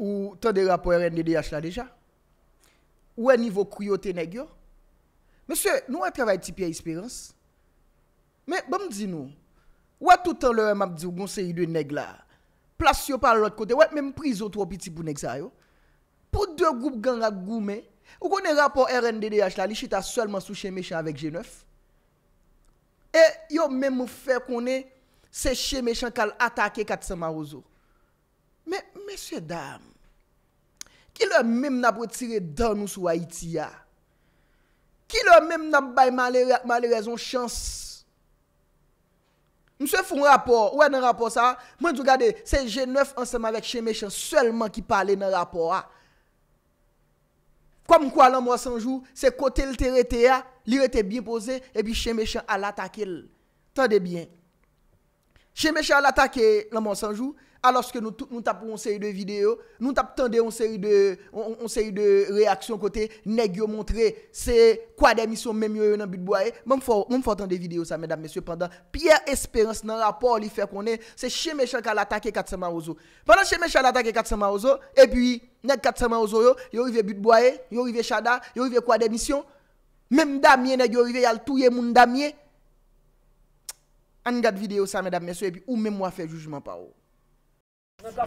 Ou tan de rapor RNDDH la deja? Ou e nivou kriyo te neg yo? Mese, nou e travay tipi e isperans? Me, bom di nou? Ou e toutan lor e map di ou goun se yi de neg la? Plas yo par lor kote? Ou e menm prizo tro piti pou neg za yo? Pou de goup gan ragou me? Ou goun e rapor RNDDH la? Li chita solman sou chemechan avek G9? E yo menm ou fe konen se chemechan kal atake kat sa marouzo? Me, mese dam, Ki lè mèm nan pou tire dan nou sou Haiti ya? Ki lè mèm nan pou bay man lè rèzon chans? Mwen se foun rapport, wè nan rapport sa? Mwen tou gade, se jè neuf ansèm avèk Che Mèchè, Sèlman ki pale nan rapport a. Kom kwa lè mwen sanjou, se kote lè tereté ya, Lè tereté bi posè, e bi Che Mèchè alatake lè. Tande bien. Che Mèchè alatake lè mwen sanjou, aloske nou tapoun an seri de video, nou tap tande an seri de reaksyon kote, neg yo montre se kwa demisyon menmyo yo nan but bouaye, mwen fwa tande video sa men dam mesye, pandan piye esperans nan rapor li fèk one, se Che Meshaka l atake Katseman Ozo. Pandan Che Meshaka l atake Katseman Ozo, e pi, neg Katseman Ozo yo, yo rive but bouaye, yo rive chada, yo rive kwa demisyon, menm damye neg yo rive yal touye moun damye, an gen videyo sa men dam mesye, ou menm wafè jujman pa ou.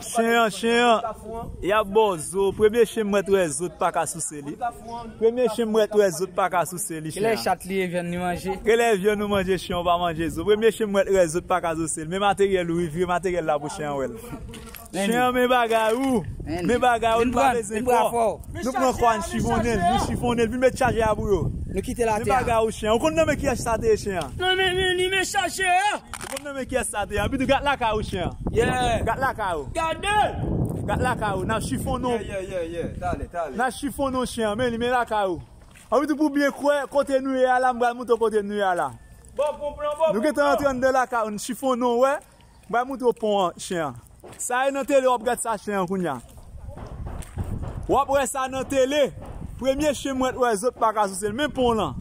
Chey yon, chey yon, yon bozo, preme chey mwet rezo tpaka sou se li. Preme chey mwet rezo tpaka sou se li, chey yon. Kele chatliye ven ni manje? Kele ven ni manje, chey yon, ban manje zo. Preme chey mwet rezo tpaka sou se li. Me materyel ou, me materyel la pou chey yon. Chey yon, me bagay ou, me bagay ou, me bagay ou. En bran, en bran fwo. Nupre an chifon el, nupre chifon el, vil me chaje a bou yo. Nukite la te. Me bagay ou, chey yon, kon neme kiye chate chey yon. Nume. Mwen mwen mwen kye sa de, an bidou gat laka ou chen Gat laka ou Gat laka ou, nan chifon nou Nan chifon nou chen, men li men laka ou An bidou pou byen kwe, kote nou yala, mwen mwen mwen kote nou yala Nou getan an tiyan de laka ou, chifon nou we Mwen mwen mwen pon chen Sa e nan tele, wap get sa chen kwen ya Wap wesa nan tele, premye chen mwen we zop pak a sou sel, men pon lan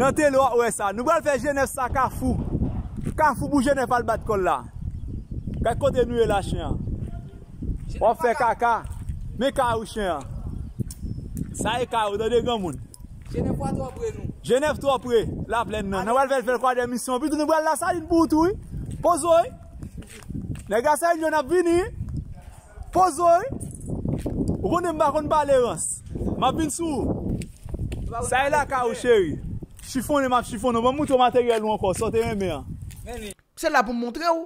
Nan te lou a ou e sa. Nou brel fe jenef sa ka fou. Ka fou bou jenef al bat kol la. Kè kote nou e la chen. Ou fe kaka. Me ka ou chen. Sa e ka ou. Dode gen moun. Jenef tou apre nou. Jenef tou apre. La plen nan. Nou brel fe kwa demisyon. Pidou nou brel la sa yon boutou. Pozoy. Nega sa yon ap vini. Pozoy. Rouni mba, rouni balerans. Mab vini sou. Sa e la ka ou cheri. Chifon e map, chifon e map, mwen moutou materyè lou an kon, sote mè mè an. Se la pou mwontre ou,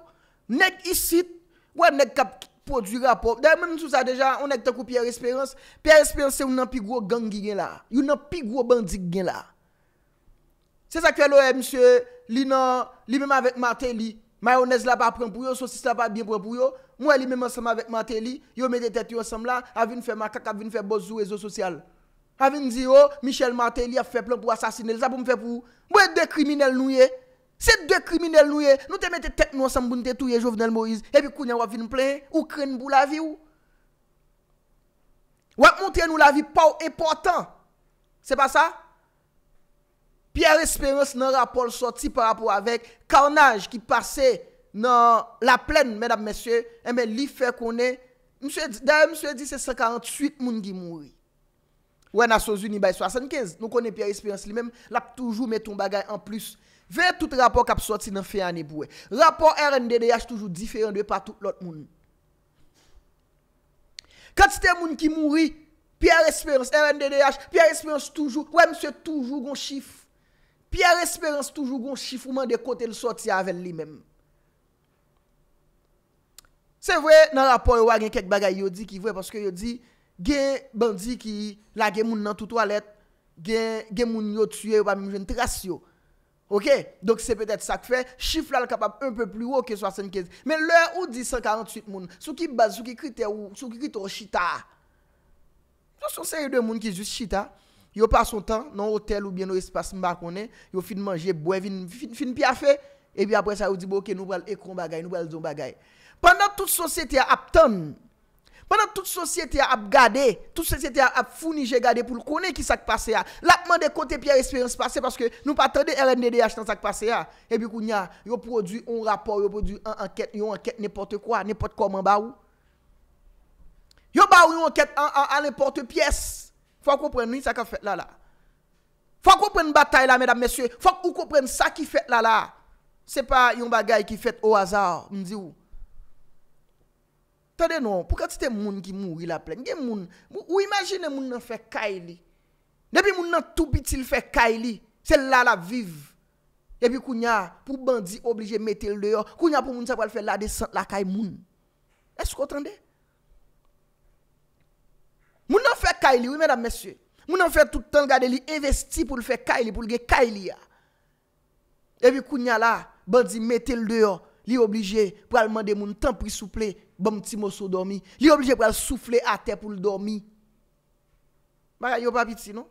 nek isit, wè nek kap produ rapop. Dè mwen mwonsou sa deja, wè nek takou Pierre Espérance. Pierre Espérance se ou nan pi gwo gangi gen la. Ou nan pi gwo bandik gen la. Se sa kwe lou e, msye, li nan, li mè mwavek mater li, mayonez la pa pren pou yo, sosist la pa bin pren pou yo, mwen li mwase mwavek mater li, yo mwede tet yo sam la, avin fè makak, avin fè boz ou rezo sosyal. A vin di yo, oh, Michel Martelly a fe plen pou asasine. Elisa pou m fe pou? Mwen de kriminelle nou ye? Se de kriminelle nou ye, nou te mette tek nou asan bunte tou ye Jovenel Moïse. E pi kounen wap vin plen, ou kren bou la vi ou? Wap mounte nou la vi pou e portan. Se pa sa? Pierre Esperance nan rapol soti par rapport avek karnaj ki pase nan la plen, medap mesye, e men li fe konen. Mse di, dè mse di se sè 48 moun gi mouri. Ouè nasozi ni bay 75, nou konen Pierre Espérance li mèm, lak toujou metoun bagay an plus. Ve tout rapport kap soti nan fey an e bouè. Rapport RNDDH toujou diferende patout lout moun. Katite moun ki mouri, Pierre Espérance, RNDDH, Pierre Espérance toujou, ouè msè toujou gon chif. Pierre Espérance toujou gon chif ouman de kote l soti avèl li mèm. Se vwe nan rapport yo agen kek bagay yo di ki vwe, paske yo di... Gen bandi ki la gen moun nan touto alet Gen moun yo tue yo pa mwen jen trasyo Ok, donk se petet sak fe Chif la l kapap unpe pli ouke 75 Men lè ou 1048 moun Sou ki baz, sou ki krite ou, sou ki krite ou chita Sou se yon moun ki jis chita Yo pa son tan, nan hotel ou bien ou espas mba konen Yo fin manje, boye, fin pya fe E bi apre sa ou di boke nou bal ekron bagay, nou bal zon bagay Pendant tout sosete a aptan Pendant toute société a gardé, toute société a fourni, j'ai gardé pour connaître qui s'est passé. Là, de côté Pierre Espérance passé parce que nous pas attendé RNDDH dans s'est passé. Et puis, il y a produit un rapport, ont produit une enquête, une enquête n'importe quoi, n'importe comment. Bah yo ba une enquête à n'importe pièce. Faut comprendre ça qui fait là Il Faut comprendre bataille là mesdames messieurs, faut comprendre ça qui fait là là. n'est pas un bagaille qui fait au hasard, me dit Tande nou, pou ka ti te moun ki moun ki la plen. Nge moun, ou imagine moun nan fe kaili. Depi moun nan tou biti l fe kaili, se la la viv. Depi kounya, pou bandi oblige metel deyo. Kounya pou moun sa pou al fe la de sat la kaili moun. Esko tande? Moun nan fe kaili, oui mèdam mesye. Moun nan fe toutan gade li investi pou l fe kaili, pou l ge kaili ya. Depi kounya la, bandi metel deyo. Li oblije pou al mande moun ten pou souple, bom ti moun sou dormi. Li oblije pou al soufle a te pou l'dormi. Mwa ya yo papi ti nou?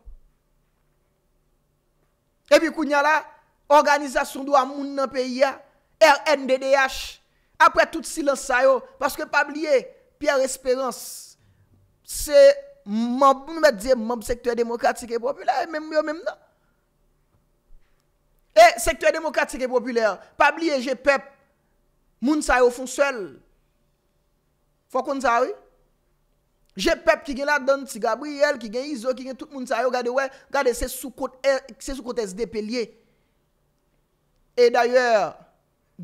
E pi kounya la, organizasyon dou a moun nan peyi ya, RNDDH, apre tout silen sayo, parce que Pablie, Pierre Espérance, se moun, moun me dze moun, sektore demokratik e popüler, e mèm yo mèm nan. E, sektore demokratik e popüler, Pablie J. Pep, Moun sa yo foun sel. Fokoun sa yo? Je pep ki gen la don, si Gabriel, ki gen Izo, ki gen tout moun sa yo, gade se soukote eh, SDP liye. E daye,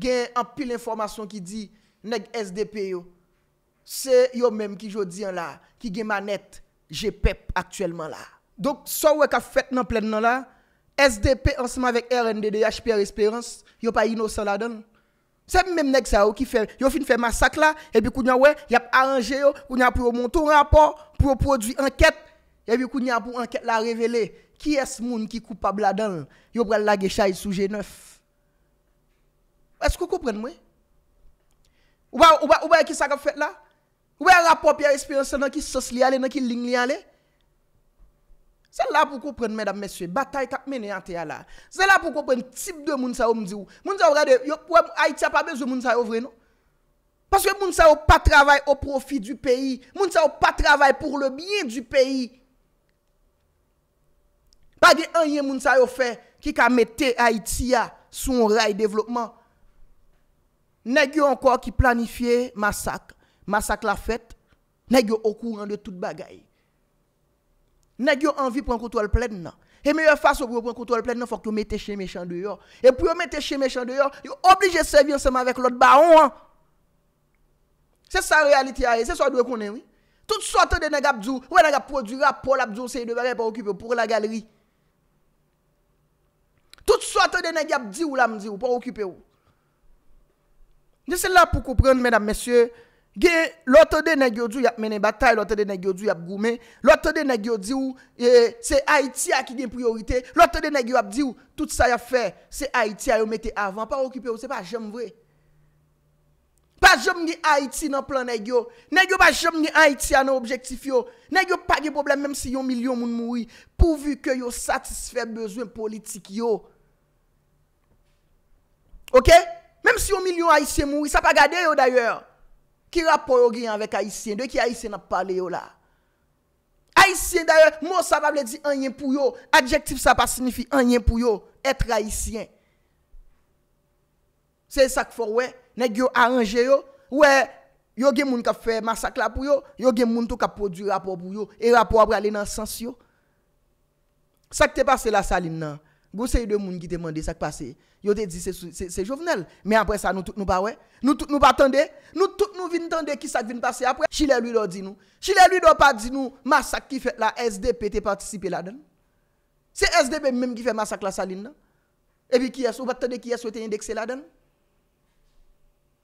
gen apil informasyon ki di, neg SDP yo. Se yo menm ki jo diyan la, ki gen manet, je pep aktuelman la. Donk, souwe ka fet nan plen nan la, SDP ansman vek RNDD, HPR Esperance, yo pa inosan la donn. Se mèm nèk sa ou ki fè, yo fin fè masak la, ebi kounyan wè, yap aranje yo, kounyan pou yon monton rapor, pou yon prodwi anket, ebi e kounyan pou yon anket la revele, ki es moun ki koupa bladan, yo pral lage chay souje neuf. Eskou koupren mwen? Ou wè yon ki sak ap fèt la? Ou wè yon rapor piya esperansyon nan ki sos li alè, nan ki ling li alè? Se non? la pou koupren, medan mesye, batay kap mene yante ya la. Se la pou koupren, tip de moun sa yo mdzi ou. Moun sa yo vrede, yo pou aitya pa bezo, moun sa yo vrede nou. Paske moun sa yo pa travay o profi du peyi. Moun sa yo pa travay pou le biyen du peyi. Pagye anye moun sa yo fe, ki ka mette aitya sou ray devlopman. Negyo anko ki planifiye masak, masak la fet, negyo okouran de tout bagayi. nèg yo envie prendre contrôle pleine nan. Et meilleure façon pour prendre contrôle pleine, il faut que vous mettez chez méchant dehors. Et pour vous mettez chez méchant dehors, vous obligé de servir ensemble avec l'autre baron. Hein. C'est ça la réalité, hein. c'est ça que vous connaissez, oui. de sorte de nèg abdou, ouais nèg produit rapport abdou c'est de bagay pas occuper pour la galerie. toutes sortes de nègres abdou ou la pour ou pas occuper ou. C'est là pour comprendre mesdames messieurs Gen, loto de negyo di ou e, yap menen batay, loto de negyo di ou yap goumen, loto de negyo di ou se Haiti a ki gen priorite, loto de negyo ap di ou tout sa ya fe, se Haiti a yo mette avan, pa okipe ou se pa jem vwe. Pa jem ni Haiti nan plan negyo, negyo pa jem ni Haiti a nan objektif yo, negyo pa gen probleme menm si yon milyon moun moui, pouvi ke yo satisfe bezwen politik yo. Ok, menm si yon milyon Haitien moui, sa pa gade yo dayor. Ki rapor yo gen yon vek haisyen? De ki haisyen ap pale yo la? Haisyen daye, moun sa pa ble di an yen pou yo. Adjektif sa pa sinifi an yen pou yo. Etre haisyen. Se sak for we, nek yo aranje yo. We, yo gen moun ka fe masakla pou yo. Yo gen moun tou ka produ rapor pou yo. E rapor apre alen ansans yo. Sak te pase la salin nan. Gosey de moun qui te demandé ça qui passé. Yo te dit c'est c'est Jovenel. Mais après ça nous tout nous pas ouais. Nous tout nous pas Nous tout nous vinn attendre qui ça vient passer après. Chile lui l'a dit nous. Chile lui doit pas dit nous massacre qui fait la SDP te participer là-dedans. C'est SDP même qui fait massacre la saline. Et puis qui est ou pas attendre qui est souhaité indexer là-dedans.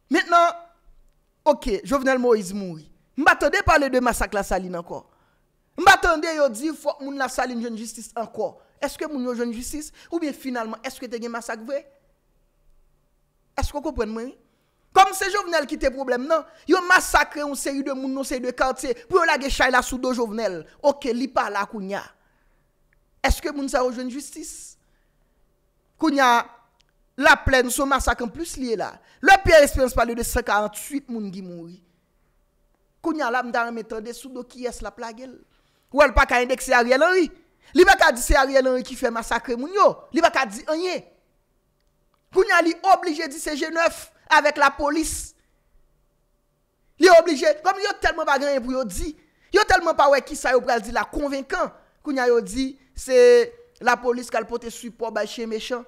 Maintenant OK, Jovenel Moïse mourit. M'attendais parler de massacre la saline encore. M'attendais yo dit faut moun la saline jeune justice encore. Eske moun yo joun justice ou bien finalman eske te gen masak vwe? Eske o kopwen mwen? Kom se jovenel ki te problem nan? Yo masakre un seri de moun, un seri de karte, pou yo la ge chay la sou do jovenel. Ok, li pa la koun ya. Eske moun sa yo joun justice? Koun ya la plen sou masak an plus liye la. Le pièr espérense pali de 58 moun gi moun ri. Koun ya la mdarmetran de sou do ki yes la plag el. Wèl pa ka indekse a riel an ri. Li va ka di se a rye nan ki fè masakre moun yo. Li va ka di anye. Kou nya li oblige di CG9 avèk la polis. Li oblige. Kom yo telman bagren yon vyo di. Yo telman pa wè ki sa yo pral di la konvenkan. Kou nya yon di se la polis kal pote su po bè chè mechan.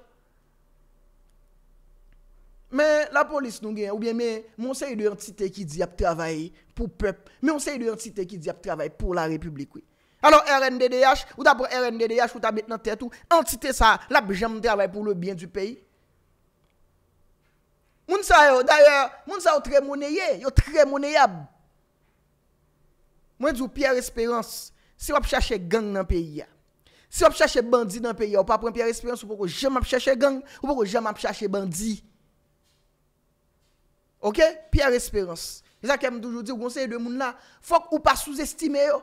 Men la polis nou gen. Ou bien men moun se yon entite ki di ap travay pou pep. Men moun se yon entite ki di ap travay pou la republik wè. Alors RNDDH, ou ta prou RNDDH, ou ta bit nan tè tou, entité sa, la pou jèm moun travèl pou le bien du peyi. Moun sa yo, d'ailleurs, moun sa yo trè mounèye, yo trè mounèyab. Moun yo djou Pierre Espérance, si wap chache gang nan peyi ya. Si wap chache bandi nan peyi ya, ou pa prou Pierre Espérance, ou pou jèm moun chache gang, ou pou jèm moun chache bandi. Ok? Pierre Espérance. Eza kem djoujou di, ou konseye de moun la, fok ou pa souzestime yo.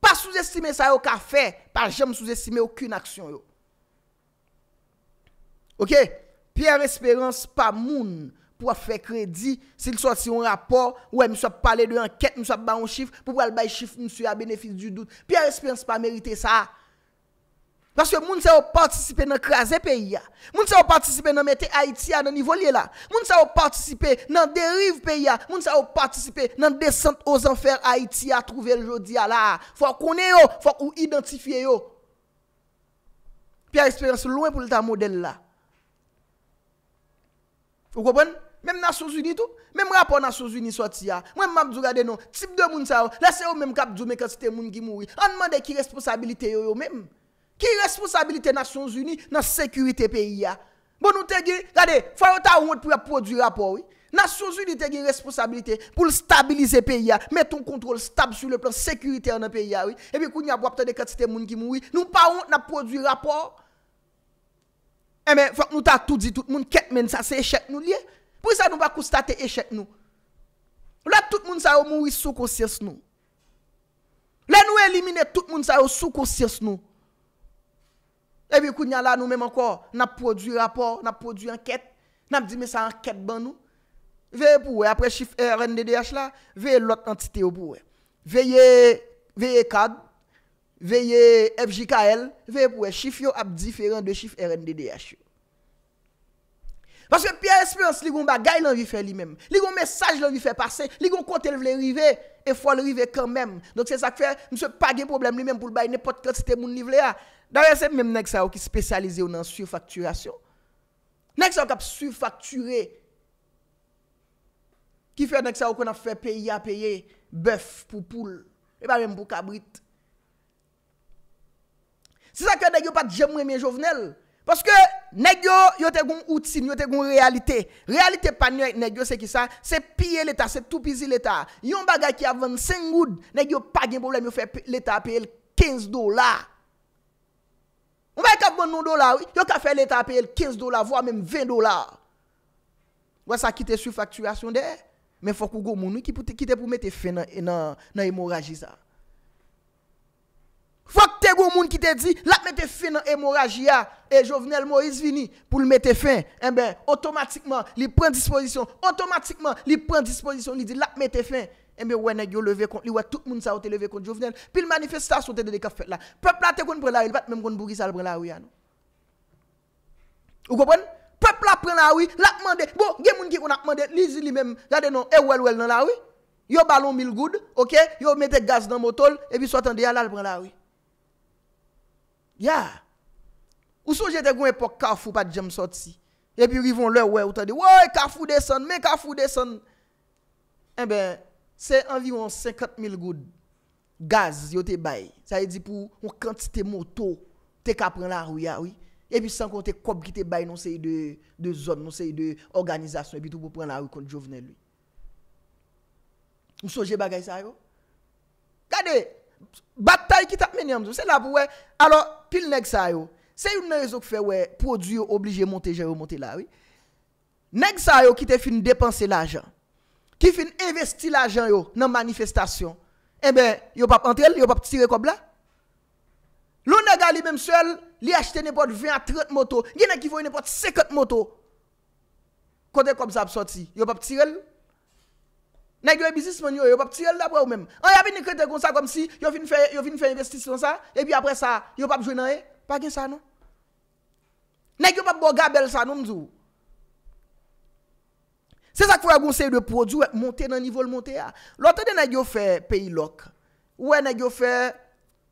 pa souzestime sa yo ka fe, pa jem souzestime okun aksyon yo. Ok, pier espérance pa moun, pou a fe kredi, si l soati yon rapor, ou e m sou ap pale de anket, m sou ap ba yon chif, pou w al bay chif, m sou a benefis du dout, pier espérance pa merite sa a, Bas yo moun sa yo partisipe nan kraze pe ya. Moun sa yo partisipe nan mete Haiti ya nan nivoliye la. Moun sa yo partisipe nan derive pe ya. Moun sa yo partisipe nan desant ozan fer Haiti ya. Trouve l'jodi ya la. Fwa kone yo. Fwa kou identifiye yo. Pi a esperansi loun pou lta model la. Ou kopon? Mem nas souzouni tou. Mem rapor nas souzouni souat si ya. Mwen mabdou gade nou. Tip de moun sa yo. Lese yo mem kap djoume katite moun ki moui. Anman de ki responsabilite yo yo memm. Ki responsabilite Nasyon Zuni nan sekurite peyi ya? Bo nou te ge, gade, fwa yo ta oumout pou ya prodju rapor, oui? Nasyon Zuni te ge responsabilite pou stabilize peyi ya, met ton kontrol stab su le plan sekurite anan peyi ya, oui? Epi kou nyap wapte de katite moun ki moui, nou pa oumout nan prodju rapor? Eme, eh fwa nou ta tout di tout moun ket men sa se eshet nou liye? Pou sa nou pa koustate eshet nou? Ou la tout moun sa yo moui soukousies nou? Le nou elimine tout moun sa yo soukousies nou? Eh e vi kou nyan la nou menm ankor, nap produ rapor, nap produ anket, nap di me sa anket ban nou. Veye pou we apre chif RNDDH la, veye lot antite yo pou we. Veye, veye KAD, veye FJKL, veye pou we chif yo ap diferent de chif RNDDH yo. Baswe piye espirans li goun bagay lan vi fe li menm, li goun mesaj lan vi fe pase, li goun kontel vle rivey, E fwa le rive kan menm. Donk se sak fe, mse pa gen problem li menm pou l baye nepot kat se te moun nivle ya. Dar ya se menm nek sa yo ki spesyalize ou nan surfakturasyon. Nek sa yo kap surfakture. Ki fe nek sa yo kon ap fe peye a peye. Bèf pou poul. E pa renm pou kabrit. Se sak fe dek yo pat jemwe men jovenel. Poske negyo yo te goun oud sin, yo te goun realite. Realite pa nye negyo se ki sa, se piye leta, se toupizi leta. Yon bagay ki avan 5 oud, negyo pa gen problem yo fe leta apel 15 dola. On ba e kap bon non dola, yo ka fe leta apel 15 dola, vo a men 20 dola. Wesa kite su fakturasyon de, men fokou goun mouni ki te pwete kite pou mette fe nan emorajisa. Fok te gon moun monde qui te dit, l'a mettez fin dans l'hémorragie, et Jovenel Moïse vini pour le mettre fin. Eh ben, automatiquement, li prend disposition. Automatiquement, li prend disposition, li dit, l'a mettez fin. Eh ben ouais, nèg yo levé contre lui, ouais, tout moun sa ça levé contre Jovenel. Puis le manifestation te de fait là. Peuple la te kon prend la rue, pas même kon bourri sa le prend la rue, non? Vous comprenez? Peuple la prend la rue, la demandé. Bon, gen moun ki kon a demandé, li li même, regardez non, eh well well dans la rue. Yo ballon mil goud, OK? Yo mette gaz dans moto et puis soit attendez la l prend la rue. Ya, ou soje te gwen pok kafou pat jem sot si. E pi rivon lè wè ou ta de, wè kafou de san, men kafou de san. E eh be, se anviron 50 mil goud gaz yo te bay. Sa e di pou, ou kantite moto te ka pren la rou ya wè. E pi san kon te kop ki te bay non se yi de zon, non se yi de organizasyon. E pi tou pou pren la rou kon jo vnen lè. Ou soje bagay sa yo? Gade! Gade! Batay ki tap meni amzou, se la pou wey, alo pil neg sa yo, se yon ne rezo ki fe wey, produyo oblije monte jen yo, monte la wey. Neg sa yo ki te fin depanse l'ajan, ki fin investi l'ajan yo nan manifestasyon, ebe, eh yo pap antrel, yo pap tire kob la. Lo nega li memsel, li achete nepot 20-30 moto, gine ki foy nepot 50 moto, kote kob za ap soti, yo pap tirel. Nèg yo e businessman yo yo pas tirer la ou même. On y a vinn créter comme ça comme si yo vinn faire yo vinn faire investissement ça et puis après ça yo pas jouer dans rien. Pas gain ça non. Nèg yo pas bo gabel ça non m'dou. C'est ça qu'il faut conseil de produit monter dans niveau le monter là. L'autre de nèg yo fait pays loc. Ouais nèg yo fait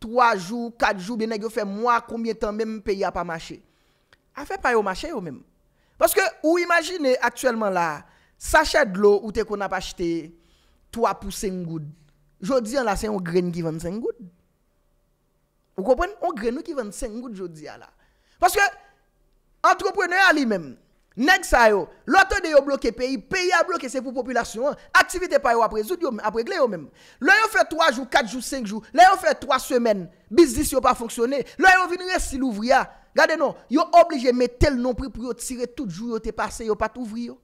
3 jours, 4 jours, bien nèg yo fait mois combien de temps même pays a pas marché. A fait pas yo marché yo même. Parce que ou imaginez actuellement là sachet de l'eau ou t'es qu'on a pas acheté 3 pour 5 gouttes. Jodi là c'est un grain qui vend 5 gouttes. Vous comprenez Un grain qui 5 gouttes jodi là. Parce que entrepreneur lui-même nèg ça yo, l'autre de yo bloqué pays, pays a bloqué c'est pour population, activité pa yo après résoudre après régler yo même. Là yo fait 3 jours, 4 jours, 5 jours, là yo fait 3 semaines, business yo pas fonctionné. Là yo vinn reste l'ouvrier. Regardez non, yo obligé mettre tel nom prix pour tirer tout jour yo te passé, yo pas t'ouvrir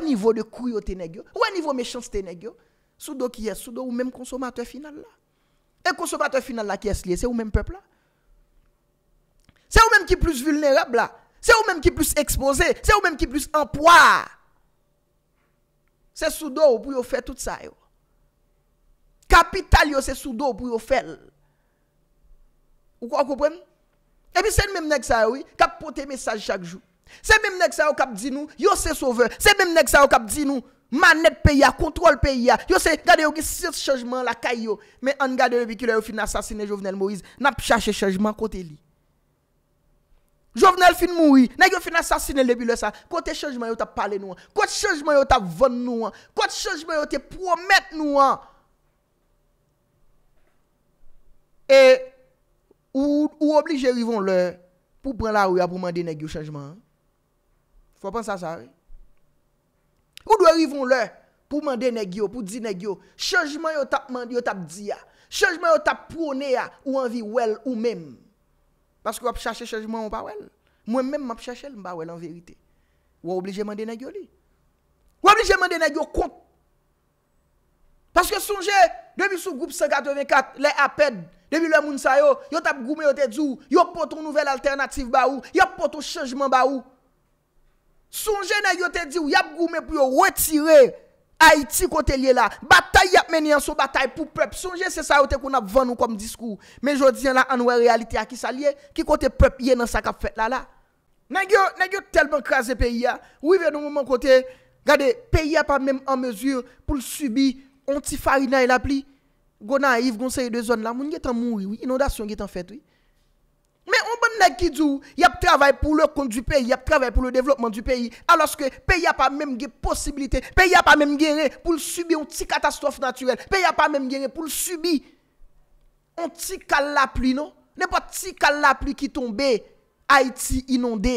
niveau de au nèg Ou à niveau méchanceté nèg yo, sous qui est sous ou même consommateur final là. Et consommateur final là qui est lié, c'est ou même peuple là. C'est ou même qui plus vulnérable là, c'est ou même qui plus exposé, c'est ou même qui plus en poids. C'est sous do pour faire tout ça yo. Capital c'est sous do pour faire. Vous comprendre? Et puis c'est le même nèg ça oui, qui porté message chaque jour. Se mèm nek sa yo kap di nou, yo se sove, se mèm nek sa yo kap di nou, manet pe ya, kontrol pe ya, yo se gade yo ki sirse chanjman la kay yo, mè an gade yo bi ki yo fin asasine Jovenel Moïse, nap chache chanjman kote li. Jovenel fin moui, nek yo fin asasine lebi le sa, kote chanjman yo ta pale nou an, kote chanjman yo ta vone nou an, kote chanjman yo te promet nou an. E ou oblige rivon le pou pren la ou ya pou mande nek yo chanjman an. Fwa pan sa sa re. Ou do e rivon le pou mande negyo, pou di negyo, chejman yo tap mandi, yo tap di ya, chejman yo tap pwone ya, ou anvi wel ou mem. Paske wap chache chejman ou pa wel. Mwen mem map chache l mba wel an verite. Ou wap oblije mande negyo li. Ou wap oblije mande negyo kont. Paske sonje, debi sou goup 184, le aped, debi le moun sayo, yo tap goume yo te dzou, yo poton nouvel alternatif ba ou, yo poton chejman ba ou, Sonje nan yo te di ou yap goumen pou yo retire Haiti kote liye la, batay yap meni an sou batay pou pep, sonje se sa yo te kon ap ven ou kom diskou, men jodi an la anwe realite a ki sa liye ki kote pep liye nan sakap fet la la Nan yo telman kaze peyi ya, wive nou moun moun kote, gade peyi ya pa mèm an mesur pou l subi, ontifari nan ila e pli, gona a if gon se yi de zon la, moun yi tan moun wii, inodasyon yi tan fet wii Men yon bon nek ki djou, yap travay pou le kont du peyi, yap travay pou le devlopman du peyi, aloske peyi apamemge posibilite, peyi apamemge pou l subi yon ti katastrofe naturel, peyi apamemge pou l subi yon ti kal la pli nou, nepo ti kal la pli ki tombe, ay ti inonde.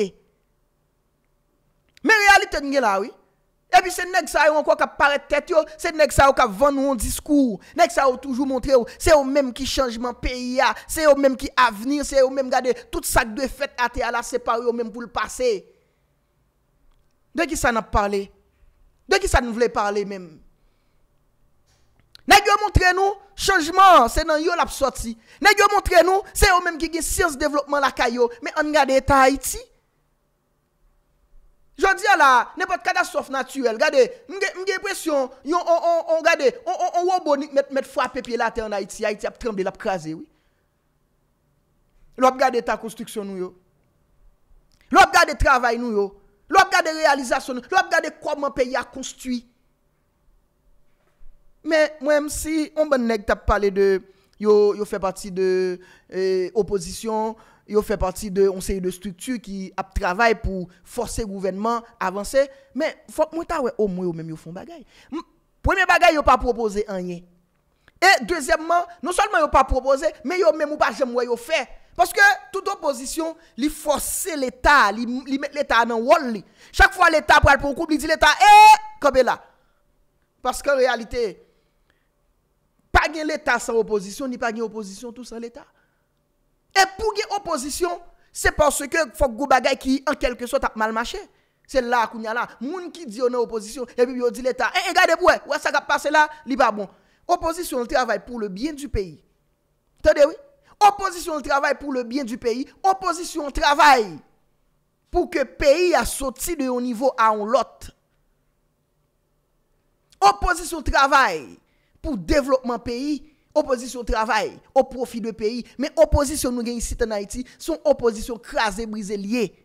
Men realite nge la ouy? Et puis c'est nèg ça encore qui paraît tête yo, c'est nèg ça qui vend nous un discours. Nèg ça toujours montré c'est eux même qui changement pays c'est eux même qui avenir, c'est eux même garder tout sac de fête à terre là c'est pas eux même pour le passé. De qui ça n'a parlé De qui ça ne voulait parler même Nèg yo montré nous changement, c'est dans yo l'a sorti. Nèg yo montré nous, c'est eux même qui gagne science développement la caillou, mais on regarde Haïti Je di ala, ne pot kadasof naturel. Gade, mge presyon, yon, on, on, on, gade, on, on, on, wou bonik met fwa pepe la te an Haiti, Haiti ap trembe, la ap kaze, oui. Lop gade ta konstriksyon nou yo. Lop gade travay nou yo. Lop gade realizasyon nou yo. Lop gade kwa mwen peyi a konstwi. Men, mwen si, on ben neg tap pale de... Ils yo fait partie de l'opposition, eh, Ils ont fait partie de on série de structures qui travaillent pour forcer le gouvernement à avancer mais faut que au moins même yo font bagaille premier bagaille yo pas proposé rien et deuxièmement non seulement yo pas proposé mais yo même ou pas jamais fait parce que toute opposition, il force l'État, met l'État dans le rôle. Chaque fois l'État prend pour coup, il dit l'État, hé, eh, comme là. Parce qu'en réalité, pas de l'État sans opposition, ni pas de opposition tout sans l'État. Et pour l'opposition, opposition, c'est parce que faut les bagay qui en quelque sorte a mal marché. C'est là qu'on a là, moun qui dit on opposition et puis on dit l'État, eh, eh regardez pour ouais, ça qui passé là, li pas bon. Opposition travaille travail pour le bien du pays. Tenez, oui. Opposition travaille travail pour le bien du pays, opposition travaille pour que le pays a sorti de haut niveau à un lot. Opposition travaille pour développement pays, opposition travail au profit du pays. Mais opposition nous gagne ici en Haïti, sont opposition crasée, brisée, liée.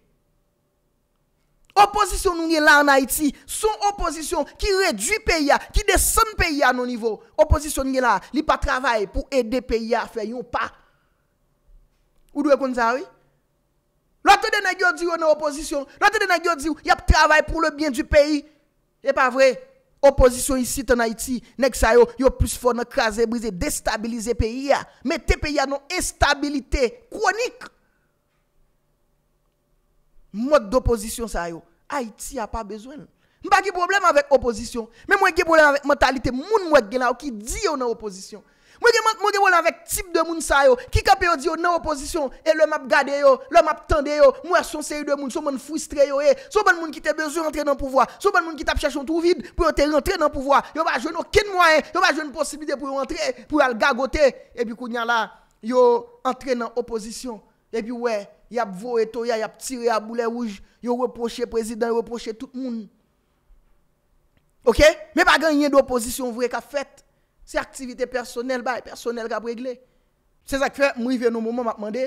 Opposition nous gagne là en Haïti, sont opposition qui réduit pays, qui descend pays à nos niveaux. Opposition nous gagne là, li pas travail pour aider pays à faire un pas. Ou doit qu'on ça oui? L'autre de nèg dit opposition, l'autre de nèg y a travail pour le bien du pays. n'est pas vrai. Opozisyon yi sit an Haiti, nek sa yo yo plus fo na kaze bwize destabilize peyi ya, me te peyi ya nou estabilite kwanik. Mwot d'oppozisyon sa yo, Haiti a pa bezwen. Mba ki problem avèk oppozisyon, me mwen ki problem avèk mortalite moun mwen gena ou ki di yo nan oppozisyon. Mwen de wè lè avèk tip de moun sa yo, ki kapè yo di yo nan oposisyon, e lè mè ap gade yo, lè mè ap tende yo, mwen son seri de moun, son mèn fwistre yo, e, son mèn moun ki te bezou rentre nan pouvoi, son mèn moun ki tap chachon tou vide, pou rentre nan pouvoi, yo wè jwen okèn mwen, yo wè jwen posibide pou rentre, pou al gagote, e pi koun yalè, yo rentre nan oposisyon, e pi wè, yo wè, yo wè, yo wè, yo wè, yo wè, yo wè, yo wè, Se aktivite personel ba, e personel ga bregle. Se zak fe, mou yi ven nou mouman ma kman de,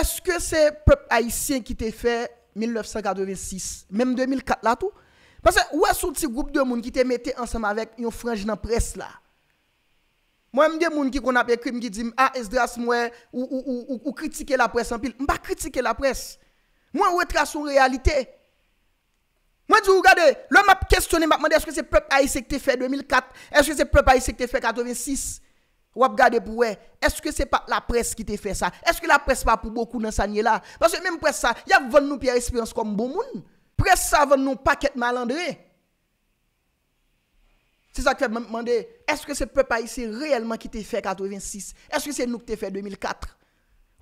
eske se pep haisyen ki te fe 1986, menm 2004 la tou? Pase, wè sou ti goup de moun ki te mette ansem avèk yon franj nan pres la. Mwen mde moun ki kon apè krim ki di, a, es dras mwen, ou kritike la pres anpil. Mpa kritike la pres. Mwen wè tra sou realite. Mwen di ou gade, lò m ap kestyone, m ap mande, eske se pep ayise ki te fè 2004, eske se pep ayise ki te fè 1986, wap gade pou wè, eske se pa la pres ki te fè sa, eske la pres pa pou boku nan sanye la, mwen se mèm pres sa, yav vèl nou piye respirans konm bon moun, pres sa vèl nou paket malandre, se sa kèp m mande, eske se pep ayise ki te fè 1986, eske se nou ki te fè 2004,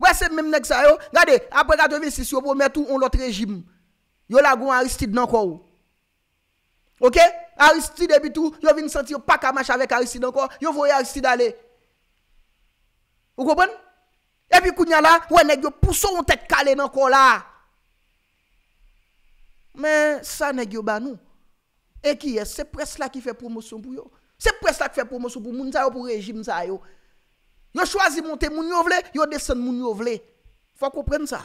wè se mèm nek sa yo, gade, apre 1986, yo pou mè tou on lot rejimu, Yo la gwen Aristide nan kon ou. Ok? Aristide e bitou, yo vin senti yo pak a mash avek Aristide nan kon, yo voye Aristide ale. Ou go bon? E pi kou nyan la, we negyo pouson ou tek kale nan kon la. Men sa negyo banou. E kiye, se pres la ki fe promosyon pou yo. Se pres la ki fe promosyon pou moun ta yo pou rejim sa yo. Yo chwazi moun te moun yo vle, yo desen moun yo vle. Fa koupren sa.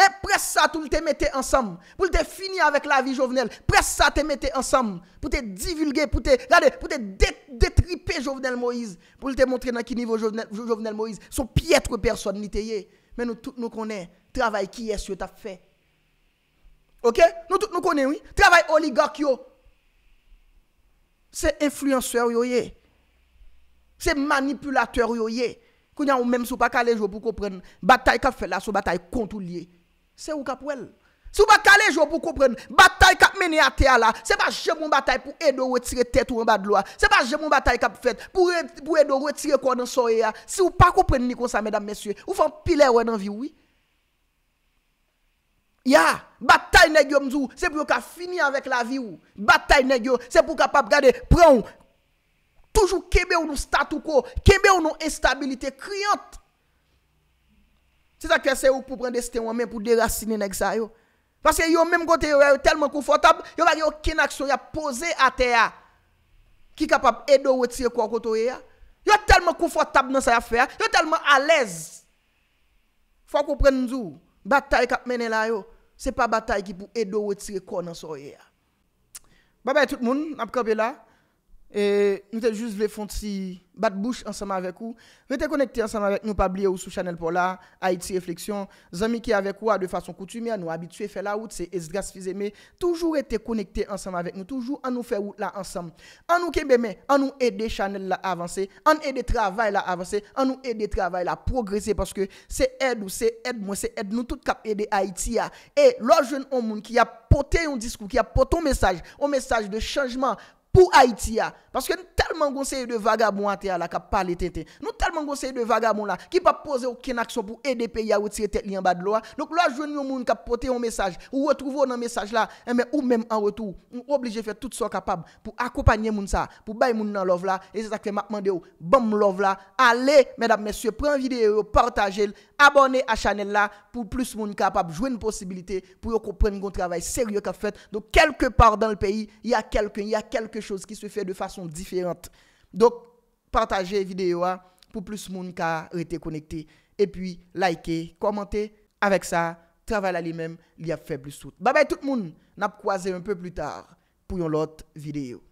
Et presse ça, tout te mettre ensemble. Pour te finir avec la vie Jovenel. Presse ça, te mettre ensemble. Pour te divulguer, pour te, pour te détriper Jovenel Moïse. Pour te montrer dans quel niveau Jovenel, Moïse. Son piètre personne est. Mais nous tous nous connaissons. Travail qui est ce que tu as fait. Ok? Nous tous nous connaissons, oui. Travail oligarque C'est influenceur C'est manipulateur yo Qu'on a même sous pas calé pour comprendre. Bataille qu'a fait là, c'est bataille contre Se ou ka pou el? Si ou pa kale jo pou koupren, batay ka meni ate ala, se pa jemoun batay pou edo wetire tetou an badloa, se pa jemoun batay ka pou fet, pou edo wetire konan soye ya, si ou pa koupren ni konsa, mèdam, mèsyè, ou fan pilè wè nan viwi? Ya, batay negyo mzou, se pou yo ka fini avèk la viwi. Batay negyo, se pou kapap gade, pran, toujou kebe ou nou statou ko, kebe ou nou estabilite kriyant. Se sa kwen se ou pou pren desten wame pou derasine neg sa yo. Pase yo menm gote yo wè yo telman koufotab. Yo wè yo kinak sou ya pose ate ya. Ki kapap edo wetire kwa koto ya. Yo telman koufotab nan sa ya fè ya. Yo telman alez. Fwa kou pren nzou. Batay kap mene la yo. Se pa batay ki pou edo wetire kwa nan sou ya. Babay tout moun. Nap kabe la. E, nou te juz vle fonte si bat bouch ansama vek ou Vete konekte ansama vek nou pa blie ou sou chanel pou la Haiti Reflexion Zami ki avek ou a de fason koutumia Nou abitue fe la ou te se es dras fizeme Toujou vete konekte ansama vek nou Toujou an nou fe ou la ansam An nou kebe me An nou ede chanel la avanse An ede travay la avanse An nou ede travay la progresi Paske se ed ou se ed mwen Se ed nou tout kap ede Haiti ya E lor jen ou moun ki apote yon diskou Ki apote yon mesaj Yon mesaj de chanjman pour Haïti. Parce que nous tellement conseillé de vagabonds là qui parlent tété. Nous tellement conseillé de vagabonds là qui pas poser aucune action pour aider pays à retirer tête en bas de loi. Donc là je que monde nous porter un message ou retrouver un message là eh, mais ou même en retour, nous obligé faire tout ce capable pour accompagner les gens. pour bailler moun dans love là et c'est ça que je demande. Oh, bam love là, allez mesdames messieurs, prenez une vidéo, partagez abone a chanel la pou plus moun kapap jwe n posibilite pou yo kompren goun travay seryo kap fet. Don, kelke par dan l peyi, ya kelke, ya kelke chos ki se fe de fason diferante. Don, partaje videyo a pou plus moun ka rete konekte. E pi like, komante, avek sa, travay la li men, li ap fe blisout. Babay tout moun, nap kwaze un peu plu tar pou yon lot videyo.